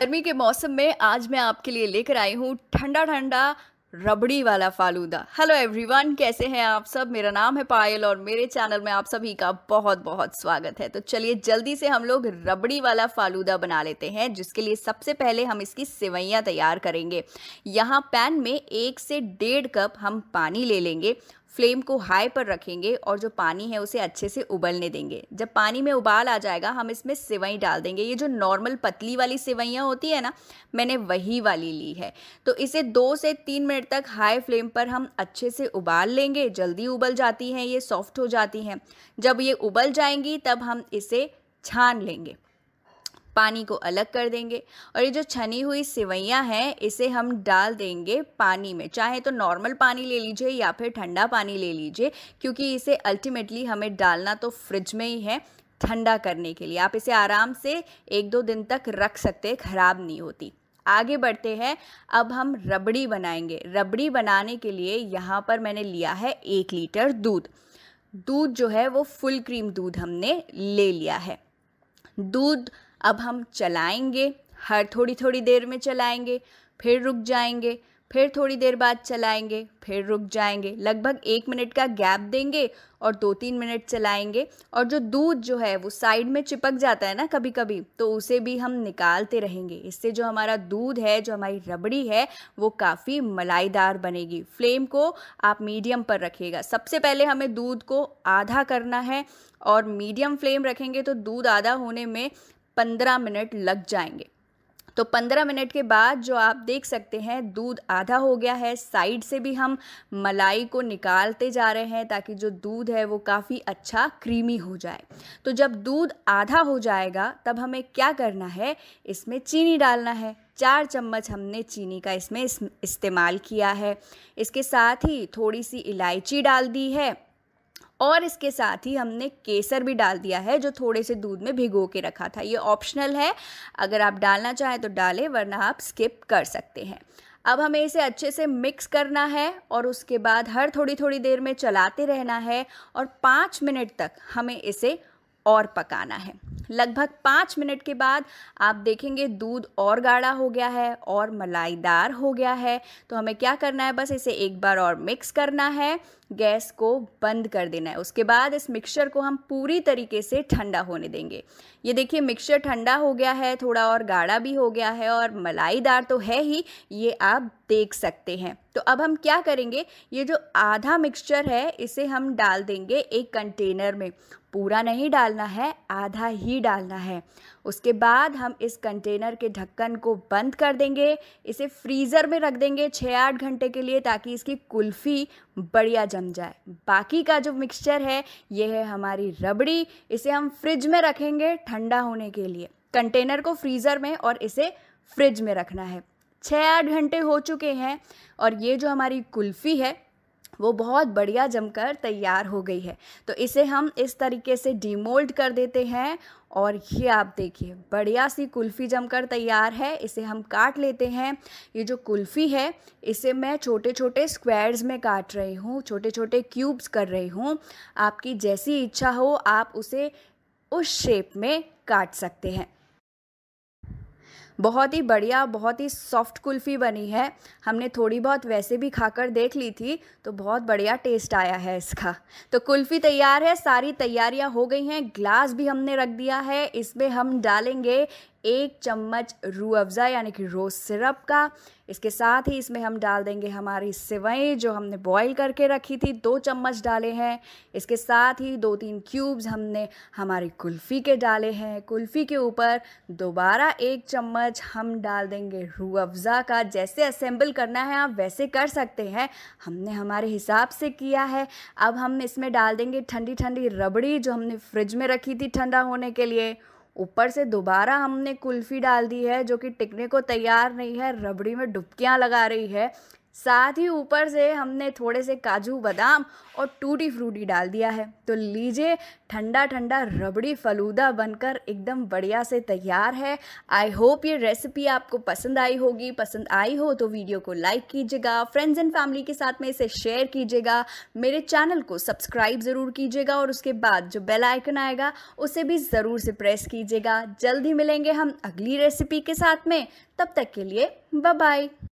गर्मी के मौसम में आज मैं आपके लिए लेकर आई हूँ ठंडा ठंडा रबड़ी वाला फालूदा हेलो एवरीवन कैसे हैं आप सब मेरा नाम है पायल और मेरे चैनल में आप सभी का बहुत बहुत स्वागत है तो चलिए जल्दी से हम लोग रबड़ी वाला फालूदा बना लेते हैं जिसके लिए सबसे पहले हम इसकी सेवैयाँ तैयार करेंगे यहाँ पैन में एक से डेढ़ कप हम पानी ले लेंगे फ्लेम को हाई पर रखेंगे और जो पानी है उसे अच्छे से उबलने देंगे जब पानी में उबाल आ जाएगा हम इसमें सिवई डाल देंगे ये जो नॉर्मल पतली वाली सिवैयाँ होती है ना मैंने वही वाली ली है तो इसे दो से तीन मिनट तक हाई फ्लेम पर हम अच्छे से उबाल लेंगे जल्दी उबल जाती हैं ये सॉफ्ट हो जाती हैं जब ये उबल जाएंगी तब हम इसे छान लेंगे पानी को अलग कर देंगे और ये जो छनी हुई सिवैयाँ हैं इसे हम डाल देंगे पानी में चाहे तो नॉर्मल पानी ले लीजिए या फिर ठंडा पानी ले लीजिए क्योंकि इसे अल्टीमेटली हमें डालना तो फ्रिज में ही है ठंडा करने के लिए आप इसे आराम से एक दो दिन तक रख सकते हैं ख़राब नहीं होती आगे बढ़ते हैं अब हम रबड़ी बनाएंगे रबड़ी बनाने के लिए यहाँ पर मैंने लिया है एक लीटर दूध दूध जो है वो फुल क्रीम दूध हमने ले लिया है दूध अब हम चलाएंगे हर थोड़ी थोड़ी देर में चलाएंगे फिर रुक जाएंगे फिर थोड़ी देर बाद चलाएंगे फिर रुक जाएंगे लगभग एक मिनट का गैप देंगे और दो तीन मिनट चलाएंगे और जो दूध जो है वो साइड में चिपक जाता है ना कभी कभी तो उसे भी हम निकालते रहेंगे इससे जो हमारा दूध है जो हमारी रबड़ी है वो काफ़ी मलाईदार बनेगी फ्लेम को आप मीडियम पर रखिएगा सबसे पहले हमें दूध को आधा करना है और मीडियम फ्लेम रखेंगे तो दूध आधा होने में पंद्रह मिनट लग जाएंगे तो पंद्रह मिनट के बाद जो आप देख सकते हैं दूध आधा हो गया है साइड से भी हम मलाई को निकालते जा रहे हैं ताकि जो दूध है वो काफ़ी अच्छा क्रीमी हो जाए तो जब दूध आधा हो जाएगा तब हमें क्या करना है इसमें चीनी डालना है चार चम्मच हमने चीनी का इसमें इस्तेमाल किया है इसके साथ ही थोड़ी सी इलायची डाल दी है और इसके साथ ही हमने केसर भी डाल दिया है जो थोड़े से दूध में भिगो के रखा था ये ऑप्शनल है अगर आप डालना चाहें तो डालें वरना आप स्किप कर सकते हैं अब हमें इसे अच्छे से मिक्स करना है और उसके बाद हर थोड़ी थोड़ी देर में चलाते रहना है और पाँच मिनट तक हमें इसे और पकाना है लगभग पाँच मिनट के बाद आप देखेंगे दूध और गाढ़ा हो गया है और मलाईदार हो गया है तो हमें क्या करना है बस इसे एक बार और मिक्स करना है गैस को बंद कर देना है उसके बाद इस मिक्सचर को हम पूरी तरीके से ठंडा होने देंगे ये देखिए मिक्सचर ठंडा हो गया है थोड़ा और गाढ़ा भी हो गया है और मलाईदार तो है ही ये आप देख सकते हैं तो अब हम क्या करेंगे ये जो आधा मिक्सचर है इसे हम डाल देंगे एक कंटेनर में पूरा नहीं डालना है आधा ही डालना है उसके बाद हम इस कंटेनर के ढक्कन को बंद कर देंगे इसे फ्रीज़र में रख देंगे छः आठ घंटे के लिए ताकि इसकी कुल्फ़ी बढ़िया जम जाए बाकी का जो मिक्सचर है ये है हमारी रबड़ी इसे हम फ्रिज में रखेंगे ठंडा होने के लिए कंटेनर को फ्रीज़र में और इसे फ्रिज में रखना है छः आठ घंटे हो चुके हैं और ये जो हमारी कुल्फ़ी है वो बहुत बढ़िया जमकर तैयार हो गई है तो इसे हम इस तरीके से डीमोल्ड कर देते हैं और ये आप देखिए बढ़िया सी कुल्फ़ी जमकर तैयार है इसे हम काट लेते हैं ये जो कुल्फ़ी है इसे मैं छोटे छोटे स्क्वायर्स में काट रही हूँ छोटे छोटे क्यूब्स कर रही हूँ आपकी जैसी इच्छा हो आप उसे उस शेप में काट सकते हैं बहुत ही बढ़िया बहुत ही सॉफ्ट कुल्फ़ी बनी है हमने थोड़ी बहुत वैसे भी खाकर देख ली थी तो बहुत बढ़िया टेस्ट आया है इसका तो कुल्फ़ी तैयार है सारी तैयारियां हो गई हैं ग्लास भी हमने रख दिया है इसमें हम डालेंगे एक चम्मच रू अफ़ज़ा यानी कि रोज़ सिरप का इसके साथ ही इसमें हम डाल देंगे हमारी सिवई जो हमने बॉईल करके रखी थी दो चम्मच डाले हैं इसके साथ ही दो तीन क्यूब्स हमने हमारी कुल्फ़ी के डाले हैं कुल्फ़ी के ऊपर दोबारा एक चम्मच हम डाल देंगे रू अफ़ज़ा का जैसे असेंबल करना है आप वैसे कर सकते हैं हमने हमारे हिसाब से किया है अब हम इसमें डाल देंगे ठंडी ठंडी रबड़ी जो हमने फ्रिज में रखी थी ठंडा होने के लिए ऊपर से दोबारा हमने कुल्फ़ी डाल दी है जो कि टिकने को तैयार नहीं है रबड़ी में डुबकियाँ लगा रही है साथ ही ऊपर से हमने थोड़े से काजू बादाम और टूटी फ्रूटी डाल दिया है तो लीजिए ठंडा ठंडा रबड़ी फलूदा बनकर एकदम बढ़िया से तैयार है आई होप ये रेसिपी आपको पसंद आई होगी पसंद आई हो तो वीडियो को लाइक कीजिएगा फ्रेंड्स एंड फैमिली के साथ में इसे शेयर कीजिएगा मेरे चैनल को सब्सक्राइब ज़रूर कीजिएगा और उसके बाद जो बेल आइकन आएगा उसे भी ज़रूर से प्रेस कीजिएगा जल्द ही मिलेंगे हम अगली रेसिपी के साथ में तब तक के लिए बाय